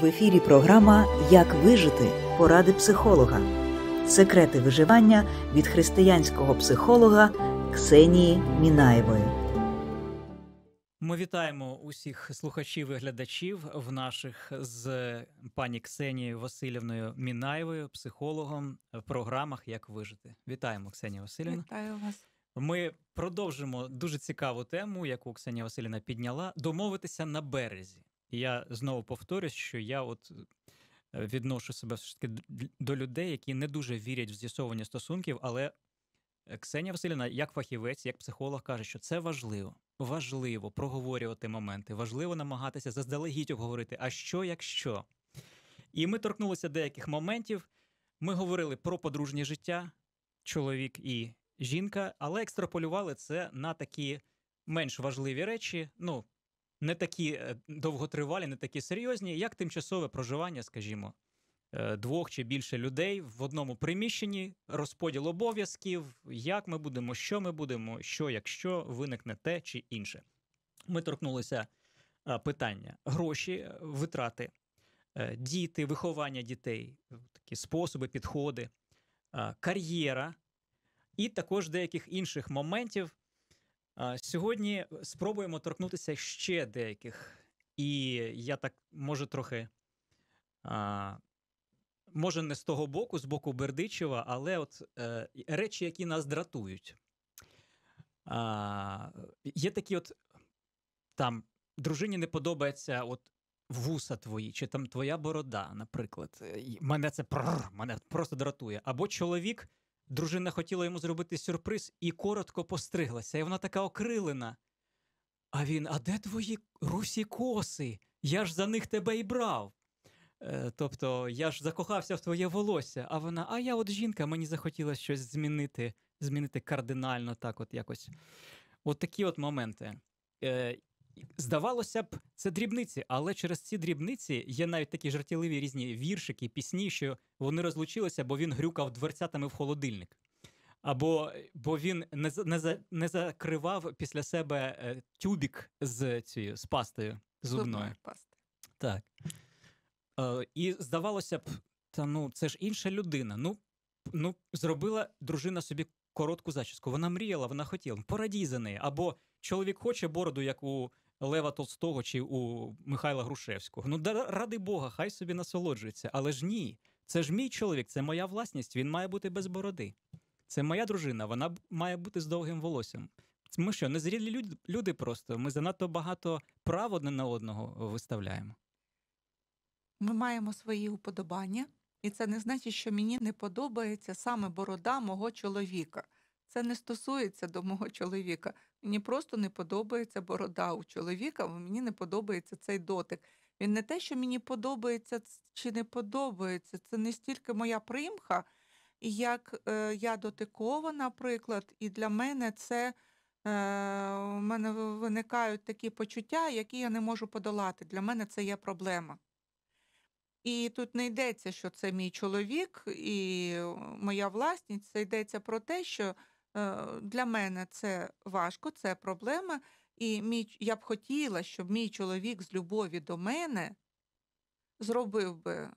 В ефірі програма Як вижити поради психолога, секрети виживання від християнського психолога Ксенії Мінаєвої. Ми вітаємо усіх слухачів і глядачів в наших з пані Ксенією Васильівною Мінаєвою, психологом в програмах Як вижити. Вітаємо Ксенія Васильівна. Вітаю вас. Ми продовжимо дуже цікаву тему, яку Ксенія Васильівна підняла: домовитися на березі я знову повторюсь, що я от э, відношу себе все ж таки до людей, які не дуже вірять в з'ясовування стосунків, але е, Ксенія Васильівна, як фахівець, як психолог, каже, що це важливо. Важливо проговорювати моменти, важливо намагатися заздалегідь обговорити, а що якщо. І ми торкнулися деяких моментів. Ми говорили про подружнє життя, чоловік і жінка, але екстраполювали це на такі менш важливі речі. Ну, не такі е, довготривалі, не такі серйозні, як тимчасове проживання, скажімо, е, двох чи більше людей в одному приміщенні, розподіл обов'язків, як ми будемо, що ми будемо, що якщо виникне те чи інше. Ми торкнулися е, питання: гроші, витрати, діти, виховання дітей, такі способи, підходи, кар'єра. І також деяких інших моментів, Сьогодні спробуємо торкнутися ще деяких, і я так може трохи. Може, не з того боку, з боку Бердичева, але от е, речі, які нас дратують. Є такі, от там дружині не подобається от вуса твої, чи там твоя борода, наприклад. мене це пррр, мене просто дратує. Або чоловік Дружина хотіла йому зробити сюрприз і коротко постриглася, і вона така окрилена. А він, а де твої русі коси? Я ж за них тебе і брав. Е, тобто я ж закохався в твоє волосся, а вона, а я от жінка, мені захотілося щось змінити, змінити кардинально так, от якось. От такі от моменти. Е, Здавалося б, це дрібниці, але через ці дрібниці є навіть такі жартівливі різні віршики, пісні, що вони розлучилися, бо він грюкав дверцятами в холодильник. Або бо він не не, не закривав після себе е, тюбік з цією з пастою зубною. Так. Е, І здавалося б, та ну це ж інша людина. Ну, ну зробила дружина собі коротку зачіску. Вона мріяла, вона хотіла. Порадій за неї. Або чоловік хоче бороду, як у Лева Толстого чи у Михайла Грушевського. Ну да, ради Бога, хай собі насолоджується. Але ж ні, це ж мій чоловік, це моя власність. Він має бути без бороди. Це моя дружина, вона має бути з довгим волоссям. Ми що, незрілі люди, люди просто. Ми занадто багато прав одне на одного виставляємо. Ми маємо свої уподобання, і це не значить, що мені не подобається саме борода мого чоловіка. Це не стосується до мого чоловіка. Мені просто не подобається борода у чоловіка, мені не подобається цей дотик. Він не те, що мені подобається чи не подобається, це не стільки моя примха, як е, я дотикова, наприклад, і для мене це е, у мене виникають такі почуття, які я не можу подолати. Для мене це є проблема. І тут не йдеться, що це мій чоловік і моя власність, це йдеться про те, що. Е, для мене це важко, це проблема. І мій, я б хотіла, щоб мій чоловік з любові до мене зробив би, е,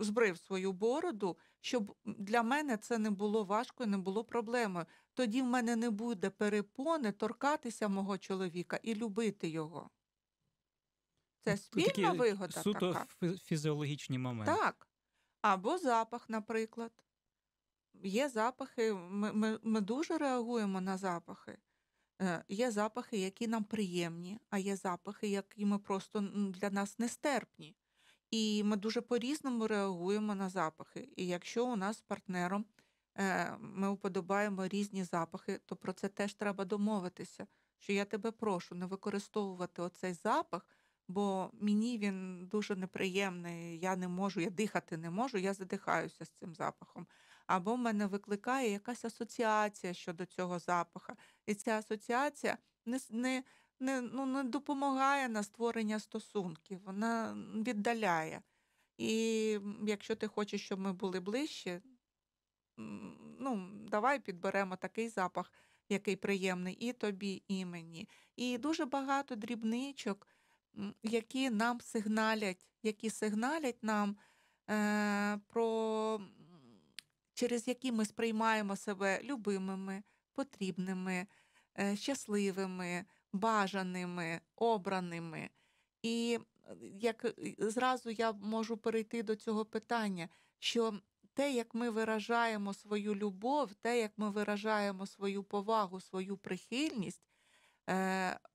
збрив свою бороду, щоб для мене це не було важко і не було проблемою. Тоді в мене не буде перепони торкатися мого чоловіка і любити його. Це спільна Такі вигода. Суто така. фізіологічні моменти. Так. Або запах, наприклад є запахи, ми, ми, ми дуже реагуємо на запахи. Е, є запахи, які нам приємні, а є запахи, які ми просто для нас нестерпні. І ми дуже по-різному реагуємо на запахи. І якщо у нас з партнером е, ми уподобаємо різні запахи, то про це теж треба домовитися. Що я тебе прошу не використовувати оцей запах, бо мені він дуже неприємний, я не можу, я дихати не можу, я задихаюся з цим запахом або в мене викликає якась асоціація щодо цього запаха. І ця асоціація не не, не, ну, не допомагає на створення стосунків, вона віддаляє. І якщо ти хочеш, щоб ми були ближче, ну, давай підберемо такий запах, який приємний і тобі, і мені. І дуже багато дрібничок, які нам сигналять, які сигналять нам е, про через які ми сприймаємо себе любимими, потрібними, е, щасливими, бажаними, обраними. І е, як е, зразу я можу перейти до цього питання, що те, як ми виражаємо свою любов, те, як ми виражаємо свою повагу, свою прихильність,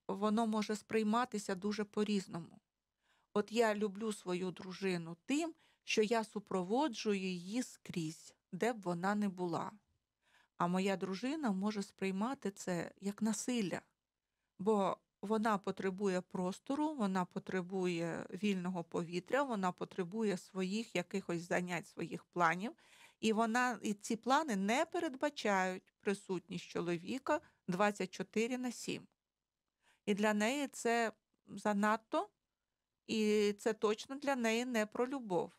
воно може сприйматися дуже по-різному. От я люблю свою дружину тим, що я супроводжую її скрізь де б вона не була. А моя дружина може сприймати це як насилля, бо вона потребує простору, вона потребує вільного повітря, вона потребує своїх якихось занять, своїх планів. І вона і ці плани не передбачають присутність чоловіка 24 на 7. І для неї це занадто, і це точно для неї не про любов.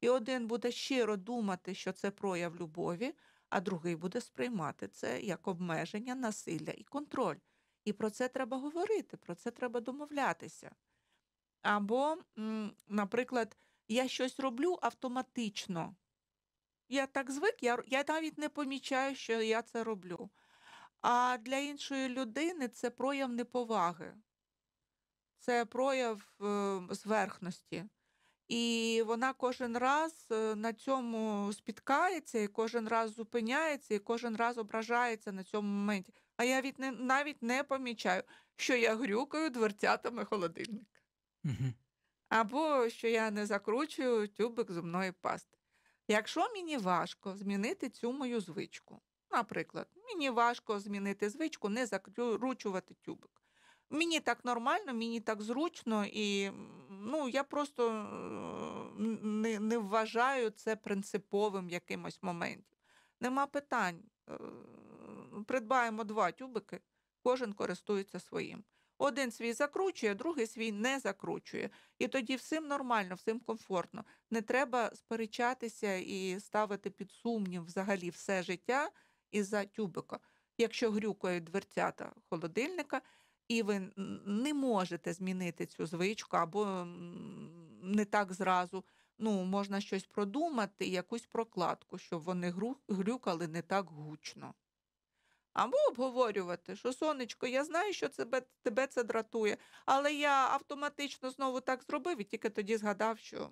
І один буде щиро думати, що це прояв любові, а другий буде сприймати це як обмеження, насилля і контроль. І про це треба говорити, про це треба домовлятися. Або, наприклад, я щось роблю автоматично. Я так звик, я я навіть не помічаю, що я це роблю. А для іншої людини це прояв неповаги, це прояв е, зверхності. І вона кожен раз е, на цьому спіткається, і кожен раз зупиняється, і кожен раз ображається на цьому моменті. А я від не, навіть не помічаю, що я грюкаю дверцятами холодильника. Угу. Або що я не закручую тюбик зубної пасти. Якщо мені важко змінити цю мою звичку, наприклад, мені важко змінити звичку, не закручувати тюбик. Мені так нормально, мені так зручно, і ну я просто э, не не вважаю це принциповим якимось моментом. Нема питань. Э, придбаємо два тюбики, кожен користується своїм. Один свій закручує, другий свій не закручує. І тоді всім нормально, всім комфортно. Не треба сперечатися і ставити під сумнів взагалі все життя із за тюбика. Якщо грюкають дверцята холодильника, і ви не можете змінити цю звичку, або не так зразу. Ну, можна щось продумати, якусь прокладку, щоб вони грюкали не так гучно. Або обговорювати, що сонечко, я знаю, що тебе, тебе це дратує, але я автоматично знову так зробив і тільки тоді згадав, що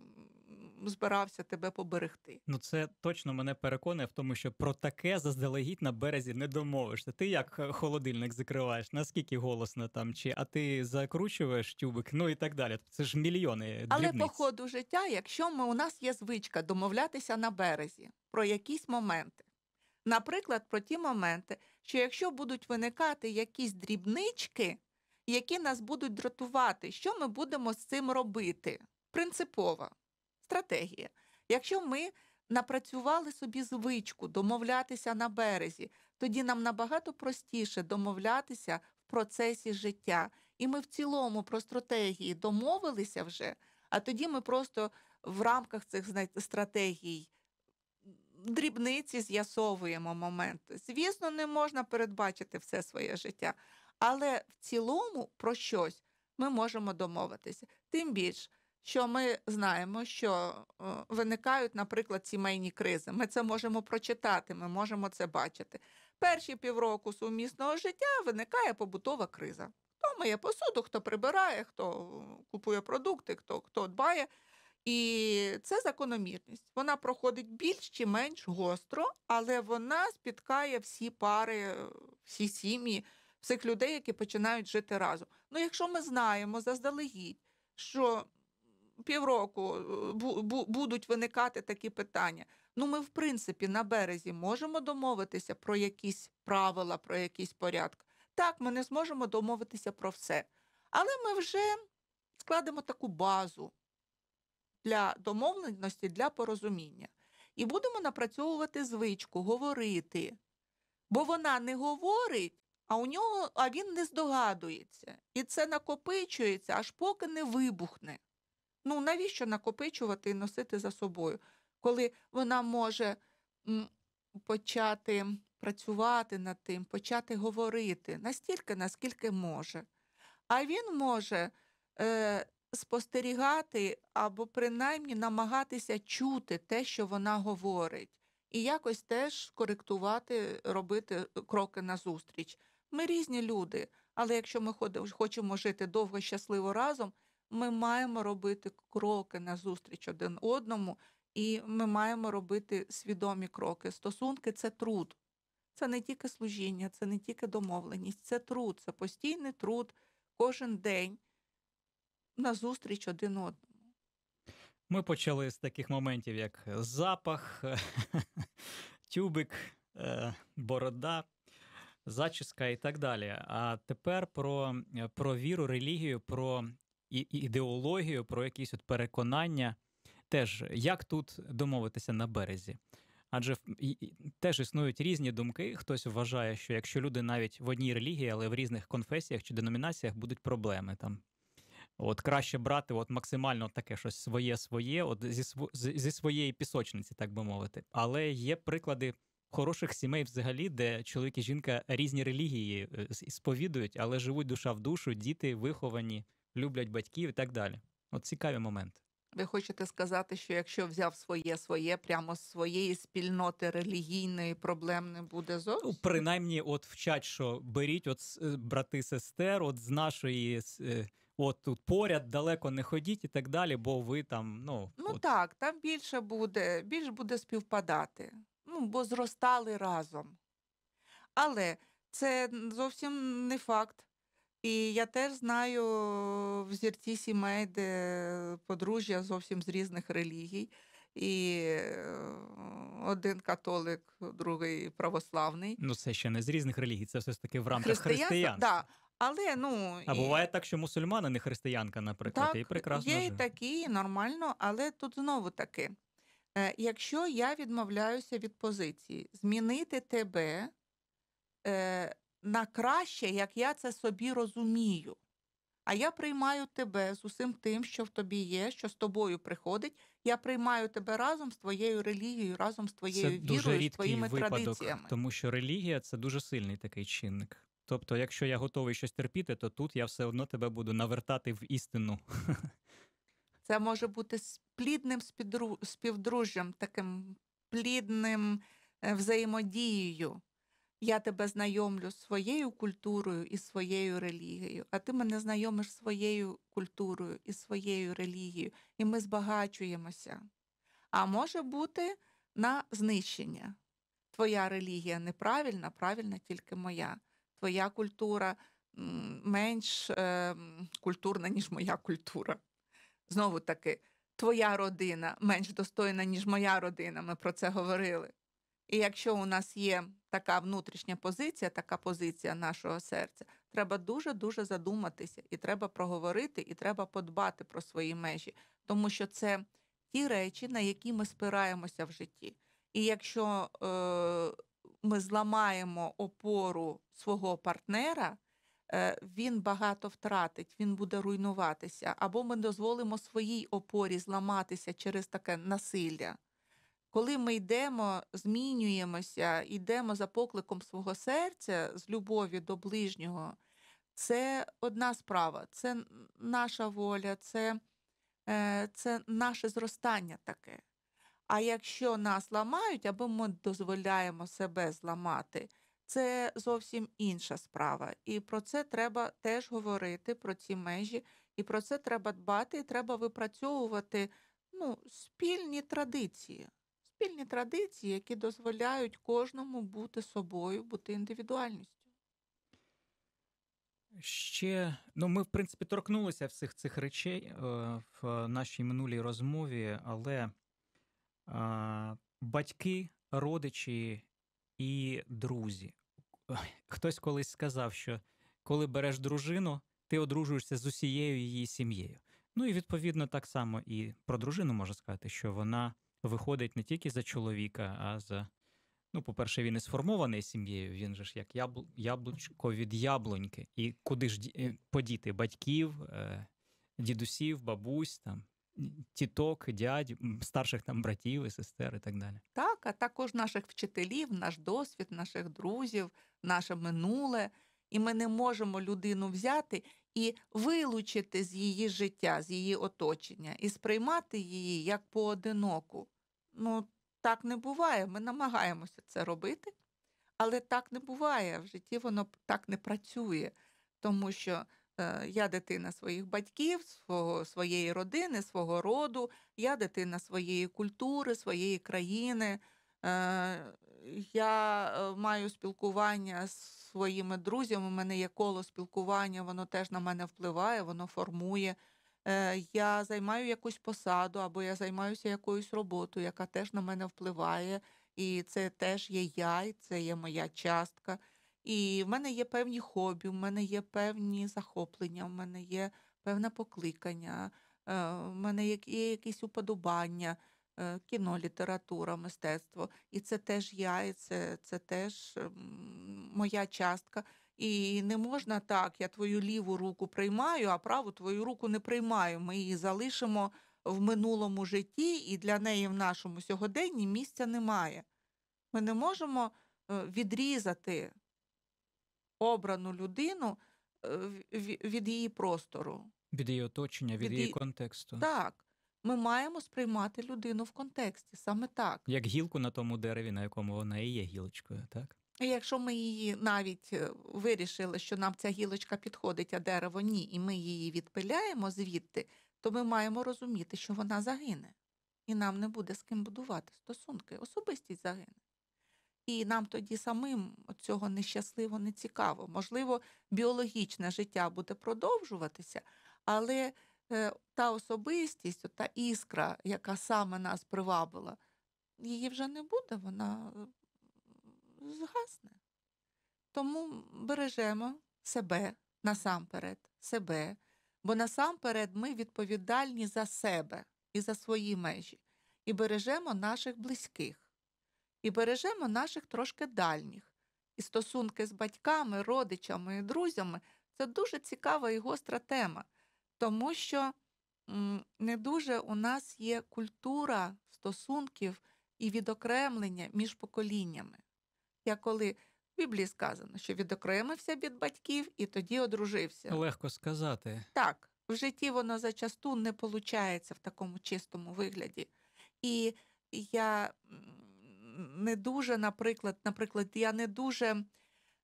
збирався тебе поберегти. Ну це точно мене переконує в тому, що про таке заздалегідь на березі не домовишся. Ти як е, холодильник закриваєш, наскільки голосно там, чи а ти закручуєш тюбик, ну і так далі. Це ж мільйони. дрібниць. Але по ходу життя, якщо ми у нас є звичка домовлятися на березі про якісь моменти. Наприклад, про ті моменти, що якщо будуть виникати якісь дрібнички, які нас будуть дратувати, що ми будемо з цим робити? Принципово стратегія. Якщо ми напрацювали собі звичку домовлятися на березі, тоді нам набагато простіше домовлятися в процесі життя. І ми в цілому про стратегії домовилися вже, а тоді ми просто в рамках цих стратегій. Дрібниці з'ясовуємо момент. Звісно, не можна передбачити все своє життя, але в цілому про щось ми можемо домовитися. Тим більш що ми знаємо, що е, виникають, наприклад, сімейні кризи. Ми це можемо прочитати, ми можемо це бачити. Перші півроку сумісного життя виникає побутова криза. Хто миє посуду, хто прибирає, хто е, купує продукти, хто хто дбає. І це закономірність. Вона проходить більш чи менш гостро, але вона спіткає всі пари, е, всі сім'ї, всіх людей, які починають жити разом. Ну, якщо ми знаємо заздалегідь, що півроку е, будуть виникати такі питання. Ну, ми, в принципі, на березі можемо домовитися про якісь правила, про якийсь порядки. Так, ми не зможемо домовитися про все. Але ми вже складемо таку базу для домовленості, для порозуміння. І будемо напрацьовувати звичку, говорити. Бо вона не говорить, а у нього, а він не здогадується. І це накопичується, аж поки не вибухне. Ну навіщо накопичувати і носити за собою, коли вона може почати працювати над тим, почати говорити настільки, наскільки може. А він може е, спостерігати або принаймні намагатися чути те, що вона говорить, і якось теж коректувати, робити е, кроки назустріч. Ми різні люди, але якщо ми хочемо жити довго щасливо разом ми маємо робити кроки назустріч один одному, і ми маємо робити свідомі кроки. Стосунки це труд. Це не тільки служіння, це не тільки домовленість, це труд, це постійний труд кожен день назустріч один одному. Ми почали з таких моментів, як запах, тюбик, е, борода, зачіска і так далі. А тепер про про віру, релігію, про і ідеологію, про якісь от переконання. Теж як тут домовитися на березі? Адже теж існують різні думки. Хтось вважає, що якщо люди навіть в одній релігії, але в різних конфесіях чи деномінаціях будуть проблеми там. От краще брати от максимально таке щось своє, своє, от зі зі своєї пісочниці, так би мовити. Але є приклади хороших сімей, взагалі, де чоловік і жінка різні релігії е, сповідують, але живуть душа в душу, діти виховані люблять батьків і так далі. От цікаві моменти. Ви хочете сказати, що якщо взяв своє своє, прямо з своєї спільноти релігійної проблем не буде зовсім? Ну, принаймні, от вчать, що беріть от е, брати сестер, от з нашої е, от тут поряд далеко не ходіть і так далі, бо ви там ну ну от. так, там більше буде, більш буде співпадати. Ну бо зростали разом. Але це зовсім не факт. І я теж знаю взірці сімей, де подружжя зовсім з різних релігій. І е, один католик, другий православний. Ну, це ще не з різних релігій, це все ж таки в рамках християн. Да. Але ну а і... буває так, що мусульмани не християнка, наприклад, так, і прекрасно. Є живе. і такі, і нормально, але тут знову таки: е, якщо я відмовляюся від позиції, змінити тебе е, на краще, як я це собі розумію. А я приймаю тебе з усім тим, що в тобі є, що з тобою приходить. Я приймаю тебе разом з твоєю релігією, разом з твоєю це вірою, з твоїми випадок, традиціями. Тому що релігія це дуже сильний такий чинник. Тобто, якщо я готовий щось терпіти, то тут я все одно тебе буду навертати в істину. Це може бути плідним співдружжям, таким плідним е, взаємодією. Я тебе знайомлю з своєю культурою і своєю релігією, а ти мене знайомиш своєю культурою і своєю релігією, і ми збагачуємося. А може бути на знищення. Твоя релігія неправильна, правильна тільки моя. Твоя культура менш е, культурна, ніж моя культура. Знову таки, твоя родина менш достойна, ніж моя родина. Ми про це говорили. І якщо у нас є така внутрішня позиція, така позиція нашого серця, треба дуже дуже задуматися, і треба проговорити, і треба подбати про свої межі, тому що це ті речі, на які ми спираємося в житті. І якщо е, ми зламаємо опору свого партнера, е, він багато втратить, він буде руйнуватися, або ми дозволимо своїй опорі зламатися через таке насилля. Коли ми йдемо, змінюємося, йдемо за покликом свого серця з любові до ближнього, це одна справа, це наша воля, це, е, це наше зростання таке. А якщо нас ламають, або ми дозволяємо себе зламати, це зовсім інша справа. І про це треба теж говорити, про ці межі, і про це треба дбати, і треба випрацьовувати ну, спільні традиції спільні традиції, які дозволяють кожному бути собою, бути індивідуальністю. Ще ну ми, в принципі, торкнулися всіх цих речей е, в нашій минулій розмові, але батьки, родичі і друзі. Хтось колись сказав, що коли береш дружину, ти одружуєшся з усією її сім'єю. Ну і відповідно так само і про дружину можна сказати, що вона виходить не тільки за чоловіка, а за. Ну, по-перше, він і сформований сім'єю, він же ж як ябл... яблучко від яблуньки. І куди ж е, подіти батьків, е, дідусів, бабусь, там, тіток, дядь, старших там братів і сестер і так далі. Так, а також наших вчителів, наш досвід, наших друзів, наше минуле. І ми не можемо людину взяти і вилучити з її життя, з її оточення, і сприймати її як поодиноку. Ну, так не буває. Ми намагаємося це робити, але так не буває. В житті воно так не працює, тому що. Е, я дитина своїх батьків, свого, своєї родини, свого роду, я дитина своєї культури, своєї країни. Е, я е, маю спілкування з своїми друзями, у мене є коло спілкування, воно теж на мене впливає, воно формує. Е, я займаю якусь посаду або я займаюся якоюсь роботою, яка теж на мене впливає. І це теж є я, і це є моя частка. І в мене є певні хобі, в мене є певні захоплення, в мене є певне покликання, е, в мене є якісь уподобання. Е, кіно, література, мистецтво. І це теж я, і це, це теж ем, моя частка. І не можна так, я твою ліву руку приймаю, а праву твою руку не приймаю. Ми її залишимо в минулому житті, і для неї в нашому сьогоденні місця немає. Ми не можемо е, відрізати обрану людину е, від її простору, від її оточення, від, від її контексту. Так. Ми маємо сприймати людину в контексті саме так, як гілку на тому дереві, на якому вона і є гілочкою, так. І Якщо ми її навіть е, вирішили, що нам ця гілочка підходить, а дерево ні, і ми її відпиляємо звідти, то ми маємо розуміти, що вона загине, і нам не буде з ким будувати стосунки. Особистість загине. І нам тоді самим цього нещасливо не цікаво. Можливо, біологічне життя буде продовжуватися, але Е, та особистість, та іскра, яка саме нас привабила, її вже не буде, вона е, згасне. Тому бережемо себе насамперед, себе, бо насамперед ми відповідальні за себе і за свої межі, і бережемо наших близьких. І бережемо наших трошки дальніх. І стосунки з батьками, родичами і друзями це дуже цікава і гостра тема тому що не дуже у нас є культура стосунків і відокремлення між поколіннями. Я коли в Біблії сказано, що відокремився від батьків і тоді одружився. Легко сказати. Так, в житті воно зачасту не виходить в такому чистому вигляді. І я не дуже, наприклад, наприклад, я не дуже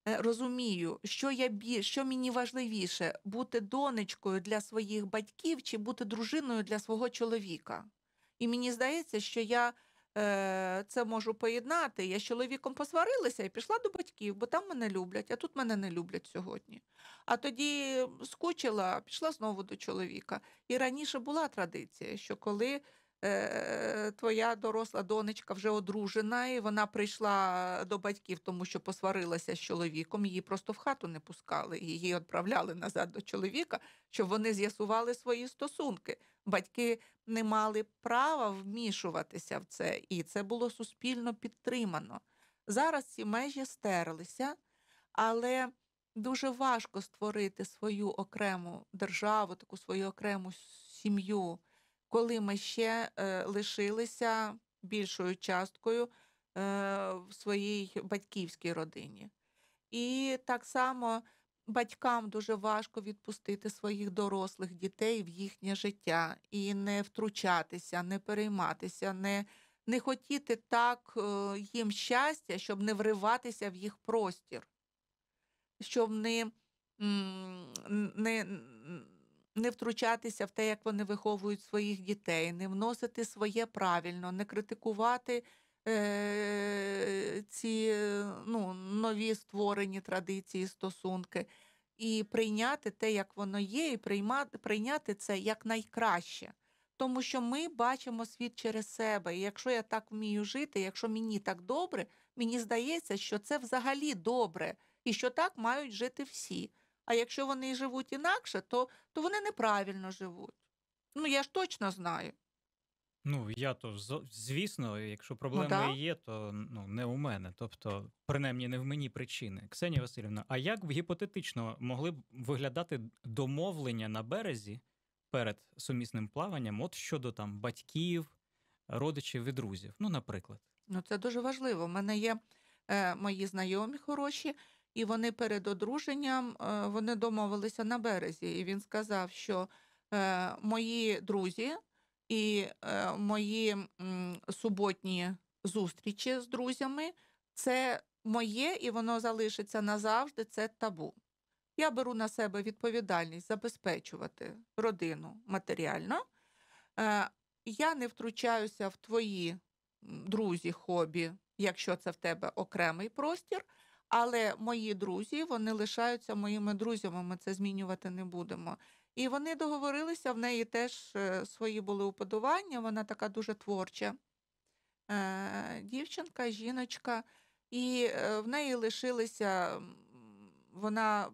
Е, розумію, що я більш, що мені важливіше бути донечкою для своїх батьків чи бути дружиною для свого чоловіка. І мені здається, що я е, це можу поєднати. Я з чоловіком посварилася і пішла до батьків, бо там мене люблять, а тут мене не люблять сьогодні. А тоді скучила, пішла знову до чоловіка. І раніше була традиція, що коли Е, твоя доросла донечка вже одружена, і вона прийшла до батьків, тому що посварилася з чоловіком. Її просто в хату не пускали, її відправляли назад до чоловіка, щоб вони з'ясували свої стосунки. Батьки не мали права вмішуватися в це, і це було суспільно підтримано. Зараз ці межі стерлися, але дуже важко створити свою окрему державу, таку свою окрему сім'ю коли ми ще е, лишилися більшою часткою е, в своїй батьківській родині. І так само батькам дуже важко відпустити своїх дорослих дітей в їхнє життя і не втручатися, не перейматися, не не хотіти так е, їм щастя, щоб не вриватися в їх простір, щоб не, не не втручатися в те, як вони виховують своїх дітей, не вносити своє правильно, не критикувати е, ці ну, нові створені традиції, стосунки, і прийняти те, як воно є, і прийняти це як найкраще. Тому що ми бачимо світ через себе. І якщо я так вмію жити, якщо мені так добре, мені здається, що це взагалі добре, і що так мають жити всі. А якщо вони живуть інакше, то, то вони неправильно живуть. Ну, я ж точно знаю. Ну, я то звісно, якщо ну проблеми да. є, то ну не у мене, тобто, принаймні не в мені причини. Ксенія Васильівна, а як б гіпотетично могли б виглядати домовлення на березі перед сумісним плаванням, от щодо там батьків, родичів і друзів? Ну, наприклад, ну це дуже важливо. У мене є е, мої знайомі хороші, і вони перед одруженням е, вони домовилися на березі. І він сказав, що е, мої друзі і е, мої суботні зустрічі з друзями це моє, і воно залишиться назавжди. Це табу. Я беру на себе відповідальність забезпечувати родину матеріально. Я не втручаюся в твої друзі, хобі, якщо це в тебе окремий простір. Але мої друзі вони лишаються моїми друзями. Ми це змінювати не будемо. І вони договорилися. В неї теж е, свої були уподобання. Вона така дуже творча е, дівчинка, жіночка, і е, в неї лишилися. Вона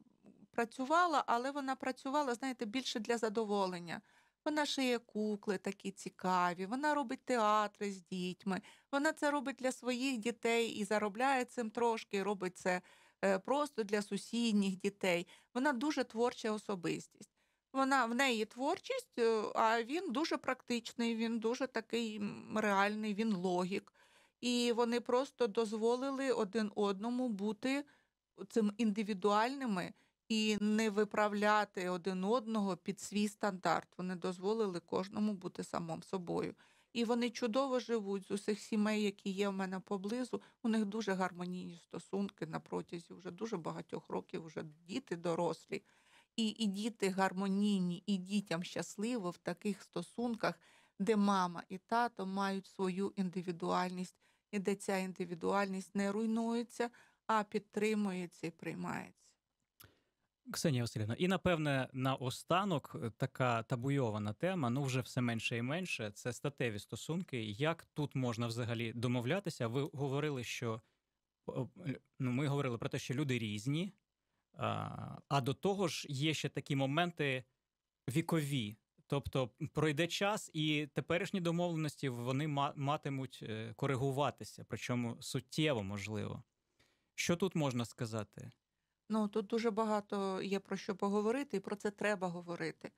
працювала, але вона працювала, знаєте, більше для задоволення. Вона шиє кукли такі цікаві, вона робить театри з дітьми, вона це робить для своїх дітей і заробляє цим трошки, робить це е, просто для сусідніх дітей. Вона дуже творча особистість. Вона в неї творчість, е, а він дуже практичний, він дуже такий реальний, він логік. І вони просто дозволили один одному бути цим індивідуальними і не виправляти один одного під свій стандарт. Вони дозволили кожному бути самим собою. І вони чудово живуть з усіх сімей, які є в мене поблизу. У них дуже гармонійні стосунки на протязі вже дуже багатьох років. Вже діти дорослі, і, і діти гармонійні, і дітям щасливо в таких стосунках, де мама і тато мають свою індивідуальність, і де ця індивідуальність не руйнується, а підтримується і приймається. Ксенія Васильівна, і напевне на останок е, така табуйована тема. Ну вже все менше і менше. Це статеві стосунки. Як тут можна взагалі домовлятися? Ви говорили, що ну, ми говорили про те, що люди різні, а до того ж, є ще такі моменти вікові. Тобто пройде час, і теперішні домовленості вони матимуть е, коригуватися, причому суттєво можливо. Що тут можна сказати? Ну тут дуже багато є про що поговорити, і про це треба говорити.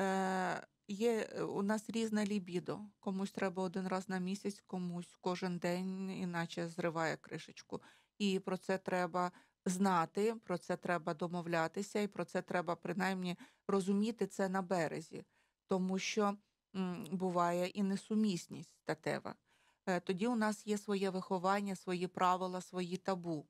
Е, Є е, у нас різне лібідо. Комусь треба один раз на місяць, комусь кожен день, іначе зриває кришечку. І про це треба знати, про це треба домовлятися, і про це треба принаймні розуміти це на березі, тому що м, буває і несумісність татева. Е, тоді у нас є своє виховання, свої правила, свої табу.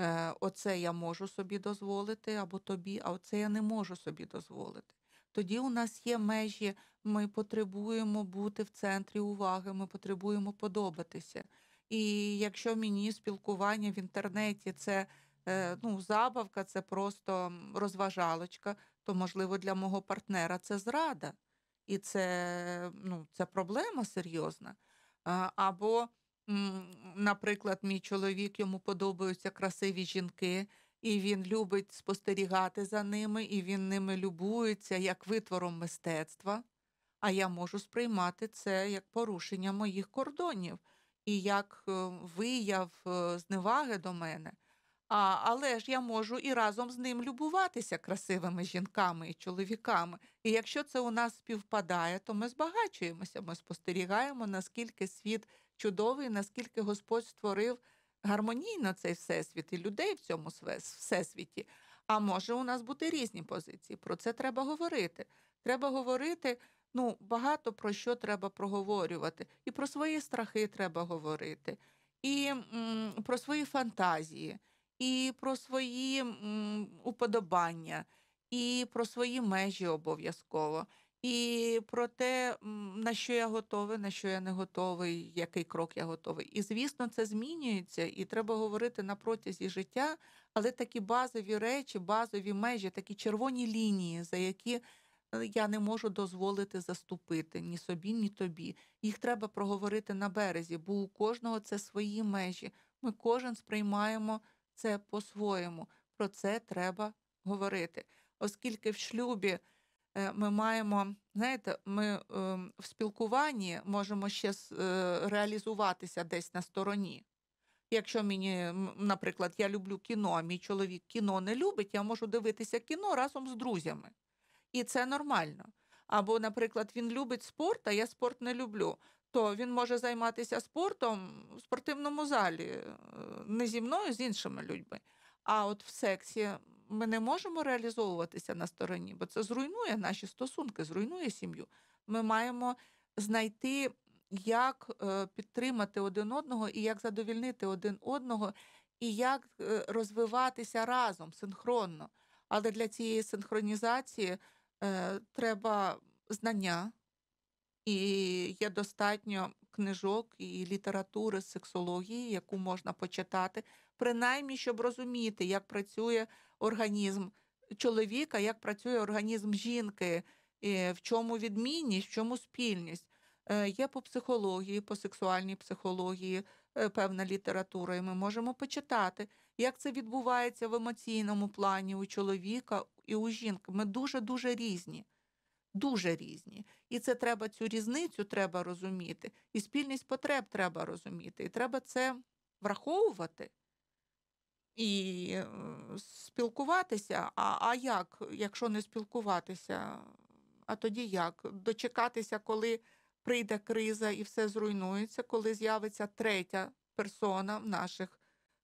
Е, оце я можу собі дозволити, або тобі, а оце я не можу собі дозволити. Тоді у нас є межі, ми потребуємо бути в центрі уваги, ми потребуємо подобатися. І якщо мені спілкування в інтернеті це е, ну, забавка, це просто розважалочка, то можливо для мого партнера це зрада, і це ну, це проблема серйозна. Або наприклад, мій чоловік йому подобаються красиві жінки, і він любить спостерігати за ними, і він ними любується як витвором мистецтва. А я можу сприймати це як порушення моїх кордонів і як е, вияв е, зневаги до мене. А, Але ж я можу і разом з ним любуватися красивими жінками і чоловіками. І якщо це у нас співпадає, то ми збагачуємося, ми спостерігаємо, наскільки світ чудовий, наскільки Господь створив гармонійно цей всесвіт і людей в цьому всесвіті. А може у нас бути різні позиції. Про це треба говорити. Треба говорити. Ну, багато про що треба проговорювати, і про свої страхи треба говорити, і м, про свої фантазії, і про свої м, уподобання, і про свої межі обов'язково. І про те, на що я готовий, на що я не готовий, який крок я готовий. І звісно, це змінюється, і треба говорити на протязі життя, але такі базові речі, базові межі, такі червоні лінії, за які е, я не можу дозволити заступити ні собі, ні тобі. Їх треба проговорити на березі, бо у кожного це свої межі. Ми кожен сприймаємо це по-своєму. Про це треба говорити, оскільки в шлюбі. Е, ми маємо, знаєте, ми ем, в спілкуванні можемо ще е, реалізуватися десь на стороні. Якщо мені, наприклад, я люблю кіно, а мій чоловік кіно не любить, я можу дивитися кіно разом з друзями. І це нормально. Або, наприклад, він любить спорт, а я спорт не люблю, то він може займатися спортом в спортивному залі, е, не зі мною, з іншими людьми. А от в сексі ми не можемо реалізовуватися на стороні, бо це зруйнує наші стосунки, зруйнує сім'ю. Ми маємо знайти, як е, підтримати один одного і як задовільнити один одного, і як е, розвиватися разом синхронно. Але для цієї синхронізації е, треба знання, і є достатньо книжок і літератури з сексології, яку можна почитати, принаймні, щоб розуміти, як працює організм чоловіка, як працює організм жінки, і в чому відмінність, в чому спільність. Е, є по психології, по сексуальній психології е, певна література, і ми можемо почитати, як це відбувається в емоційному плані у чоловіка і у жінки. Ми дуже-дуже різні, дуже різні. І це треба цю різницю треба розуміти, і спільність потреб треба розуміти, і треба це враховувати і е, спілкуватися. А, А як, якщо не спілкуватися? А тоді як? Дочекатися, коли прийде криза і все зруйнується, коли з'явиться третя персона в наших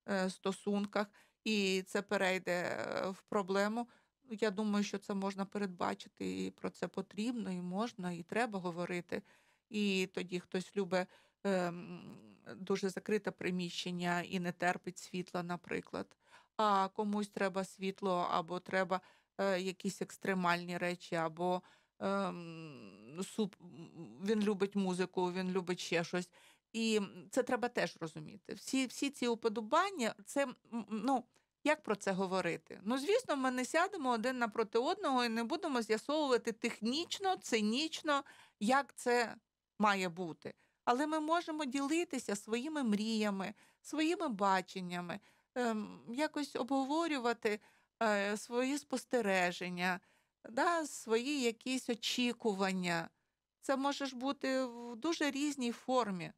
е, стосунках, і це перейде е, в проблему. Я думаю, що це можна передбачити, і про це потрібно, і можна, і треба говорити. І тоді хтось любить Ем, дуже закрите приміщення і не терпить світла, наприклад. А комусь треба світло, або треба е, якісь екстремальні речі, або ем, суп, він любить музику, він любить ще щось. І це треба теж розуміти. Всі всі ці уподобання, це ну як про це говорити? Ну звісно, ми не сядемо один напроти одного і не будемо з'ясовувати технічно, цинічно, як це має бути але ми можемо ділитися своїми мріями, своїми баченнями, ем, якось обговорювати е, свої спостереження, да, свої якісь очікування. Це може бути в дуже різній формі.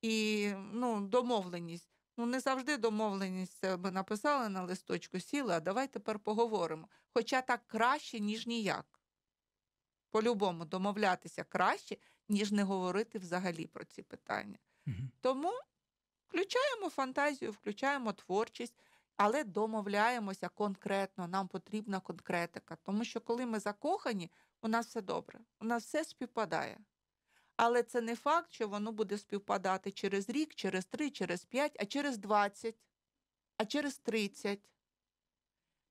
І ну, домовленість. Ну, не завжди домовленість це ми написали на листочку, сіла, а давай тепер поговоримо. Хоча так краще, ніж ніяк. По-любому домовлятися краще, ніж не говорити взагалі про ці питання. Тому включаємо фантазію, включаємо творчість, але домовляємося конкретно, нам потрібна конкретика. Тому що, коли ми закохані, у нас все добре, у нас все співпадає. Але це не факт, що воно буде співпадати через рік, через три, через п'ять, а через двадцять, а через тридцять.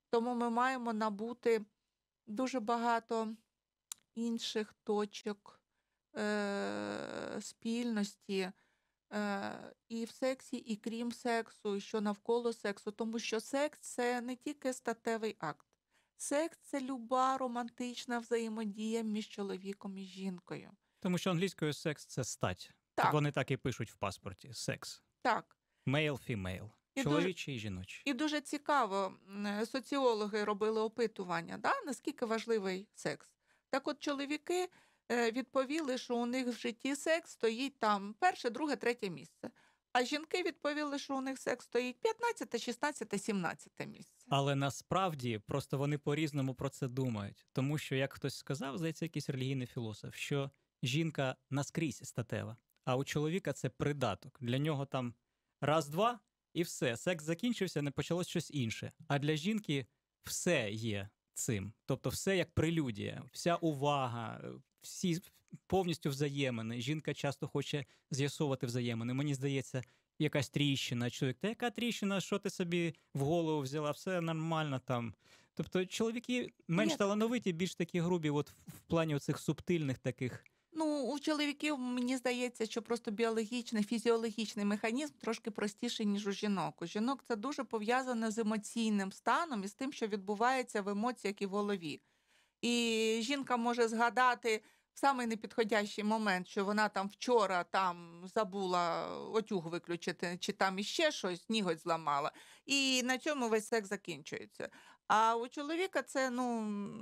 Тому ми маємо набути дуже багато інших точок Е, спільності е, і в сексі, і крім сексу, і що навколо сексу, тому що секс це не тільки статевий акт. Секс це люба романтична взаємодія між чоловіком і жінкою. Тому що англійською секс це стать. Так. так вони так і пишуть в паспорті: секс. Так. Male, female. І Чоловічий і жіночий. І дуже цікаво, е, соціологи робили опитування, да, наскільки важливий секс. Так от чоловіки Е, відповіли, що у них в житті секс стоїть там перше, друге, третє місце. А жінки відповіли, що у них секс стоїть 15, 16, 17 місце. Але насправді просто вони по-різному про це думають. Тому що, як хтось сказав, здається, якийсь релігійний філософ, що жінка наскрізь статева, а у чоловіка це придаток. Для нього там раз-два і все. Секс закінчився, не почалось щось інше. А для жінки все є цим. Тобто, все як прелюдія, вся увага, всі повністю взаємини. Жінка часто хоче з'ясовувати взаємини. Мені здається, якась тріщина. Чоловік, та яка тріщина, що ти собі в голову взяла? Все нормально там. Тобто, чоловіки менш Ні. талановиті, більш такі грубі, от в плані цих субтильних таких. Ну, у чоловіків мені здається, що просто біологічний, фізіологічний механізм трошки простіший, ніж у жінок. У жінок це дуже пов'язане з емоційним станом і з тим, що відбувається в емоціях і в голові. І жінка може згадати в самий непідходящий момент, що вона там вчора там забула отюг виключити, чи там іще щось, ніготь зламала. І на цьому весь секс закінчується. А у чоловіка це, ну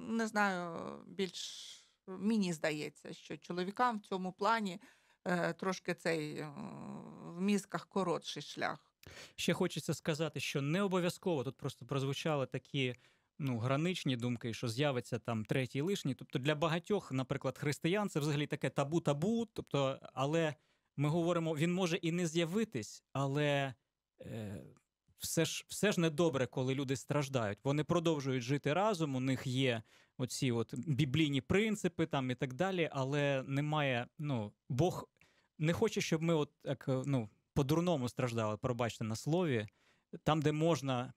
не знаю, більш мені здається, що чоловікам в цьому плані е, трошки цей е, в мізках коротший шлях. Ще хочеться сказати, що не обов'язково тут просто прозвучали такі ну, граничні думки, що з'явиться там третій лишній. Тобто для багатьох, наприклад, християн це взагалі таке табу-табу. Тобто, але ми говоримо, він може і не з'явитись, але е, все ж все ж не добре, коли люди страждають. Вони продовжують жити разом. У них є оці от біблійні принципи там і так далі, але немає. ну, Бог не хоче, щоб ми от так е, ну, по-дурному страждали, пробачте на слові там, де можна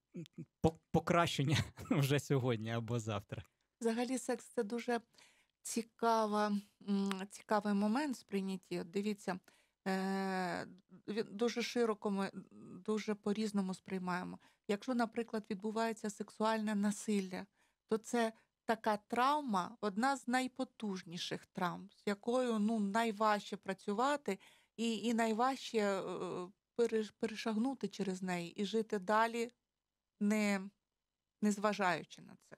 покращення вже сьогодні або завтра. Взагалі, секс це дуже цікава, цікавий момент сприйняття. Дивіться, е, він дуже широко ми дуже по-різному сприймаємо. Якщо, наприклад, відбувається сексуальне насилля, то це така травма одна з найпотужніших травм, з якою ну найважче працювати, і і найважче е, перешагнути через неї і жити далі, не, не зважаючи на це.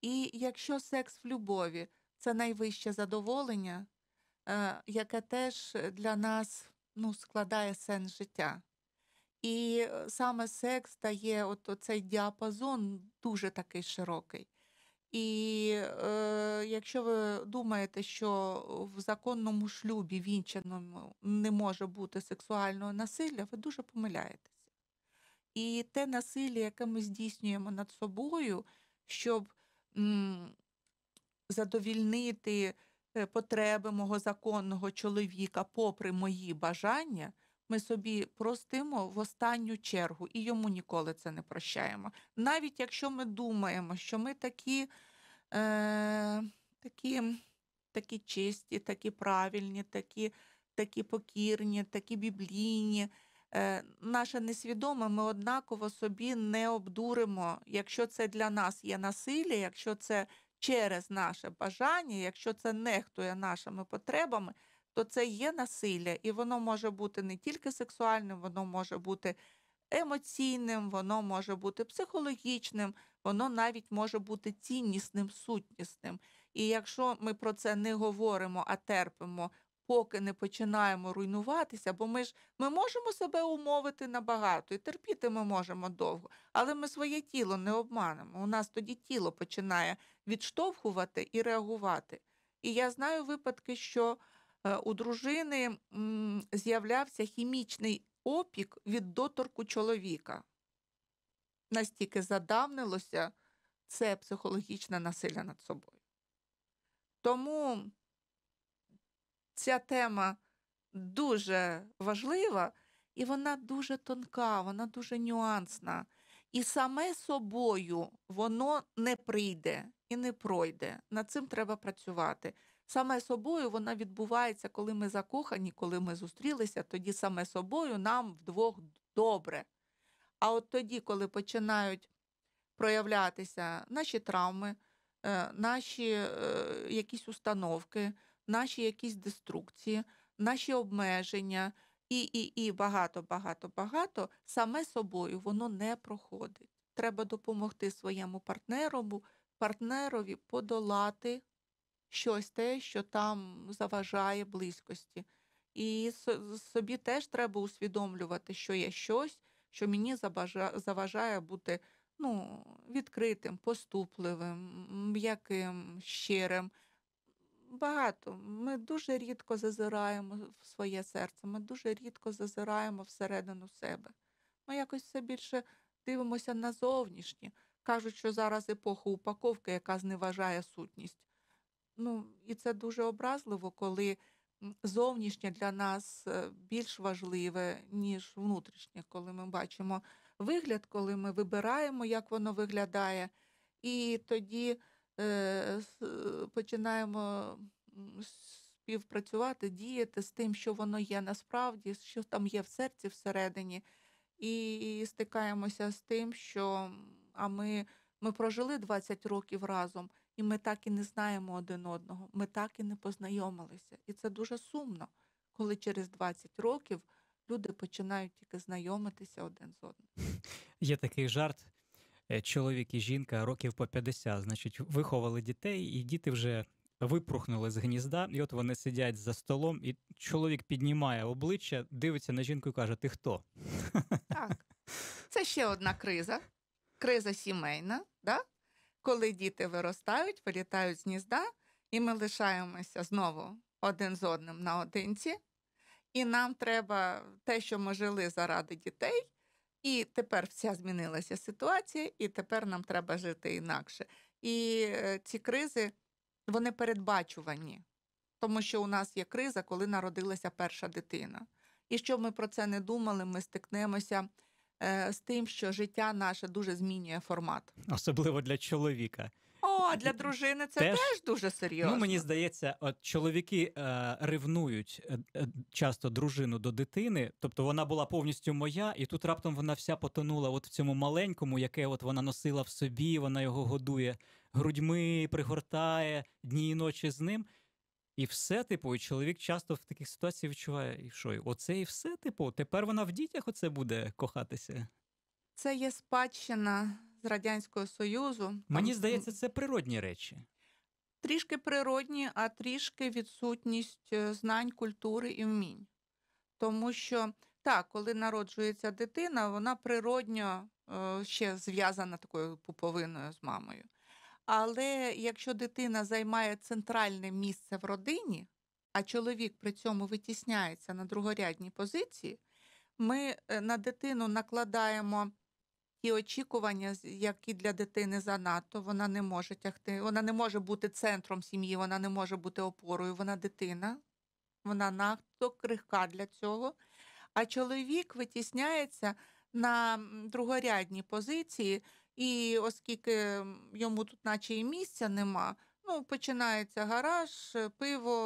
І якщо секс в любові це найвище задоволення, е, яке теж для нас ну, складає сенс життя. І е, саме секс дає от цей діапазон дуже такий широкий. І е, якщо ви думаєте, що в законному шлюбі в іншому не може бути сексуального насилля, ви дуже помиляєтеся. І те насилля, яке ми здійснюємо над собою, щоб м, задовільнити е, потреби мого законного чоловіка попри мої бажання ми собі простимо в останню чергу і йому ніколи це не прощаємо. Навіть якщо ми думаємо, що ми такі, е, такі, такі чисті, такі правильні, такі, такі покірні, такі біблійні. Е, наше несвідоме, ми однаково собі не обдуримо. Якщо це для нас є насилля, якщо це через наше бажання, якщо це нехтує нашими потребами, то це є насилля, і воно може бути не тільки сексуальним, воно може бути емоційним, воно може бути психологічним, воно навіть може бути ціннісним, сутнісним. І якщо ми про це не говоримо, а терпимо, поки не починаємо руйнуватися, бо ми ж ми можемо себе умовити набагато і терпіти ми можемо довго, але ми своє тіло не обманемо. У нас тоді тіло починає відштовхувати і реагувати. І я знаю випадки, що Э, у дружини з'являвся хімічний опік від доторку чоловіка. Настільки задавнилося це психологічне насилля над собою. Тому ця тема дуже важлива і вона дуже тонка, вона дуже нюансна. І саме собою воно не прийде і не пройде. Над цим треба працювати. Саме собою вона відбувається, коли ми закохані, коли ми зустрілися, тоді саме собою нам вдвох добре. А от тоді, коли починають проявлятися наші травми, е, наші е, якісь установки, наші якісь деструкції, наші обмеження і і, і багато, багато, багато, саме собою воно не проходить. Треба допомогти своєму партнеру, партнерові подолати щось те, що там заважає близькості. І собі теж треба усвідомлювати, що є щось, що мені заважає бути ну, відкритим, поступливим, м'яким, щирим. Багато. Ми дуже рідко зазираємо в своє серце, ми дуже рідко зазираємо всередину себе. Ми якось все більше дивимося на зовнішнє. Кажуть, що зараз епоха упаковки, яка зневажає сутність. Ну і це дуже образливо, коли зовнішнє для нас е, більш важливе, ніж внутрішнє, коли ми бачимо вигляд, коли ми вибираємо, як воно виглядає, і тоді е, е починаємо співпрацювати, діяти з тим, що воно є насправді, що там є в серці всередині, і, і стикаємося з тим, що а ми, ми прожили 20 років разом і ми так і не знаємо один одного, ми так і не познайомилися. І це дуже сумно, коли через 20 років люди починають тільки знайомитися один з одним. Є такий жарт. Е, чоловік і жінка років по 50, значить, виховали дітей, і діти вже випрухнули з гнізда, і от вони сидять за столом, і чоловік піднімає обличчя, дивиться на жінку і каже: Ти хто? Так. Це ще одна криза, криза сімейна, да? коли діти виростають, вилітають з гнізда, і ми лишаємося знову один з одним наодинці. І нам треба те, що ми жили заради дітей, і тепер вся змінилася ситуація, і тепер нам треба жити інакше. І е, ці кризи вони передбачувані, тому що у нас є криза, коли народилася перша дитина. І що ми про це не думали, ми стикнемося. Е, з тим, що життя наше дуже змінює формат, особливо для чоловіка. О, для дружини це теж, теж дуже ну, серйозно. Ну, Мені здається, от чоловіки е, ревнують е, е, часто дружину до дитини, тобто вона була повністю моя, і тут раптом вона вся потонула от в цьому маленькому, яке от вона носила в собі, вона його годує грудьми, пригортає дні і ночі з ним. І все, типу, і чоловік часто в таких ситуаціях відчуває, і що, оце і все, типу, тепер вона в дітях оце буде кохатися. Це є спадщина з Радянського Союзу. Мені здається, це природні речі. Трішки природні, а трішки відсутність е, знань, культури і вмінь. Тому що, так, коли народжується дитина, вона природньо е, ще зв'язана такою пуповиною з мамою. Але якщо дитина займає центральне місце в родині, а чоловік при цьому витісняється на другорядні позиції, ми е, на дитину накладаємо ті очікування, які для дитини занадто, вона не може тягти, вона не може бути центром сім'ї, вона не може бути опорою, вона дитина, вона надто крихка для цього. А чоловік витісняється на другорядні позиції. І оскільки йому тут, наче і місця нема, ну починається гараж, е, пиво,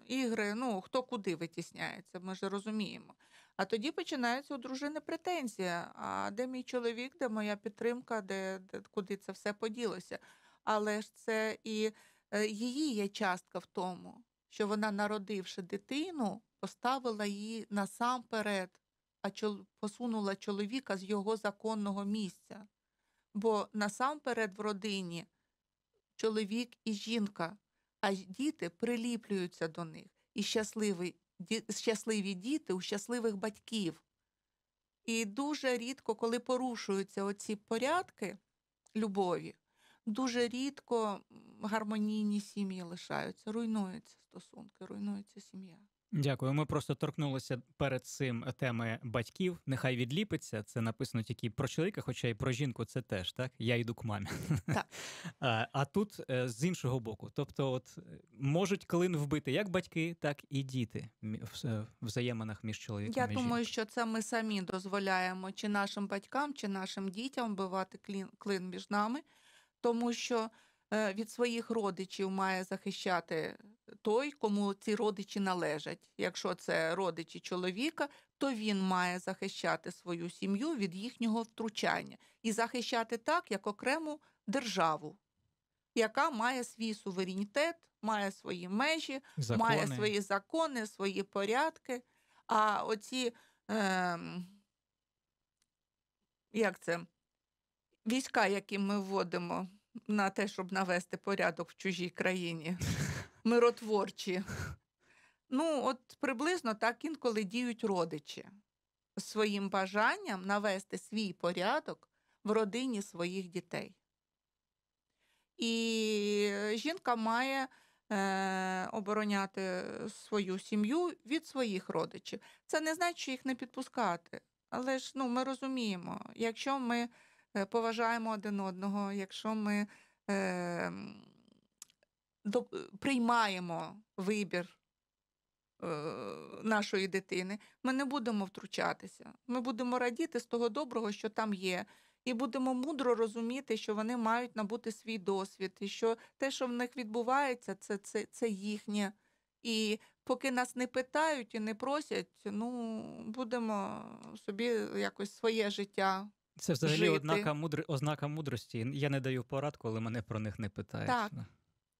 е, ігри. Ну хто куди витісняється, ми ж розуміємо. А тоді починається у дружини претензія. А де мій чоловік, де моя підтримка, де, де куди це все поділося? Але ж це і е, її є частка в тому, що вона, народивши дитину, поставила її насамперед а чол... посунула чоловіка з його законного місця. Бо насамперед в родині чоловік і жінка, а діти приліплюються до них. І ді... щасливі діти у щасливих батьків. І дуже рідко, коли порушуються оці порядки любові, дуже рідко гармонійні сім'ї лишаються, руйнуються стосунки, руйнується сім'я. Дякую. Ми просто торкнулися перед цим теми батьків. Нехай відліпиться. Це написано тільки про чоловіка, хоча і про жінку це теж так. Я йду к мамі. Так. А, тут е, з іншого боку, тобто, от е, можуть клин вбити як батьки, так і діти е, в взаєминах між чоловіками, Я і думаю, жінкою. що це ми самі дозволяємо чи нашим батькам, чи нашим дітям вбивати клін клин між нами, тому що. Е, від своїх родичів має захищати той, кому ці родичі належать. Якщо це родичі чоловіка, то він має захищати свою сім'ю від їхнього втручання і захищати так, як окрему державу, яка має свій суверенітет, має свої межі, закони. має свої закони, свої порядки. А оці е, як це війська, які ми вводимо на те, щоб навести порядок в чужій країні, миротворчі. Ну, от приблизно так інколи діють родичі своїм бажанням навести свій порядок в родині своїх дітей. І жінка має е, обороняти свою сім'ю від своїх родичів. Це не значить, що їх не підпускати. Але ж ну, ми розуміємо, якщо ми Е, поважаємо один одного, якщо ми ем, е, до, приймаємо вибір е, нашої дитини, ми не будемо втручатися. Ми будемо радіти з того доброго, що там є. І будемо мудро розуміти, що вони мають набути свій досвід, і що те, що в них відбувається, це це, це їхнє. І поки нас не питають і не просять, ну будемо собі якось своє життя це взагалі жити. однака мудр... ознака мудрості. Я не даю порад, коли мене про них не питають. Так, ну.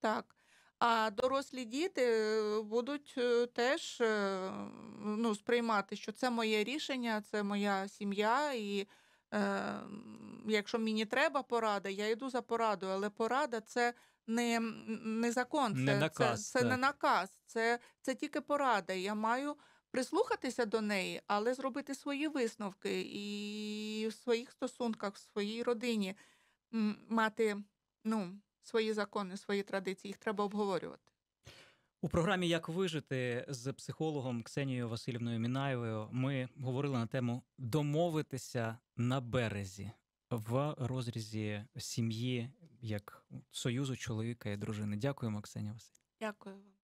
так. А дорослі діти е, будуть е, теж е, ну, сприймати, що це моє рішення, це моя сім'я, і е, якщо мені треба порада, я йду за порадою. Але порада це не не закон, це не наказ, це, це, не наказ, це це тільки порада. Я маю прислухатися до неї, але зробити свої висновки і в своїх стосунках, в своїй родині мати ну, свої закони, свої традиції, їх треба обговорювати. У програмі Як вижити з психологом Ксенією Васильівною Мінаєвою ми говорили на тему домовитися на березі в розрізі сім'ї як союзу чоловіка і дружини. Дякуємо, Ксенія Васильівна. Дякую вам.